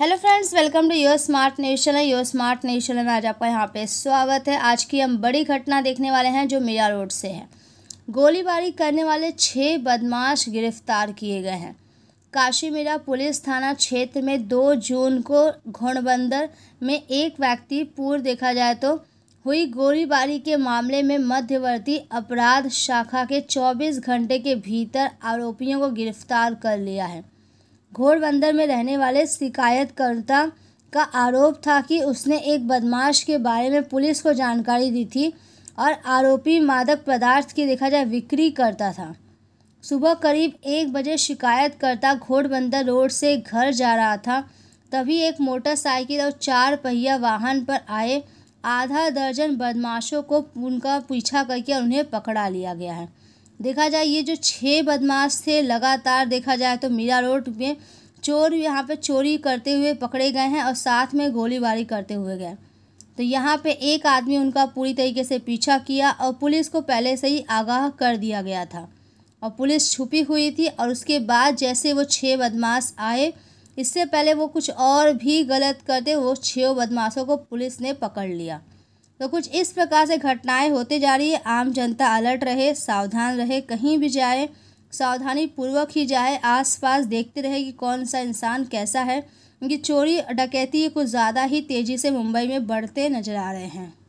hello friends welcome to your smart news channel your smart news channel में आज आपका यहाँ पे स्वागत है आज की हम बड़ी घटना देखने वाले हैं जो मीरा रोड से है गोलीबारी करने वाले छः बदमाश गिरफ्तार किए गए हैं काशी मीरा पुलिस थाना क्षेत्र में दो जून को घोड़बंदर में एक व्यक्ति पूर्व देखा जाए तो हुई गोलीबारी के मामले में मध्यवर्ती अपराध शाखा के 24 घंटे के भीतर आरोपियों को गिरफ्तार कर लिया है घोड़बंदर में रहने वाले शिकायतकर्ता का आरोप था कि उसने एक बदमाश के बारे में पुलिस को जानकारी दी थी और आरोपी मादक पदार्थ की देखा जाए बिक्री करता था सुबह करीब एक बजे शिकायतकर्ता घोड़बंदर रोड से घर जा रहा था तभी एक मोटरसाइकिल और चार पहिया वाहन पर आए आधा दर्जन बदमाशों को उनका पीछा करके उन्हें पकड़ा लिया गया है देखा जाए ये जो छः बदमाश थे लगातार देखा जाए तो मीरा रोड में चोर यहाँ पे चोरी करते हुए पकड़े गए हैं और साथ में गोलीबारी करते हुए गए तो यहाँ पे एक आदमी उनका पूरी तरीके से पीछा किया और पुलिस को पहले से ही आगाह कर दिया गया था और पुलिस छुपी हुई थी और उसके बाद जैसे वो छः बदमाश आए इससे पहले वो कुछ और भी गलत करते वो छः बदमाशों को पुलिस ने पकड़ लिया तो कुछ इस प्रकार से घटनाएं होते जा रही है आम जनता अलर्ट रहे सावधान रहे कहीं भी जाए सावधानी पूर्वक ही जाए आसपास देखते रहे कि कौन सा इंसान कैसा है क्योंकि चोरी डकैती कुछ ज़्यादा ही तेज़ी से मुंबई में बढ़ते नजर आ रहे हैं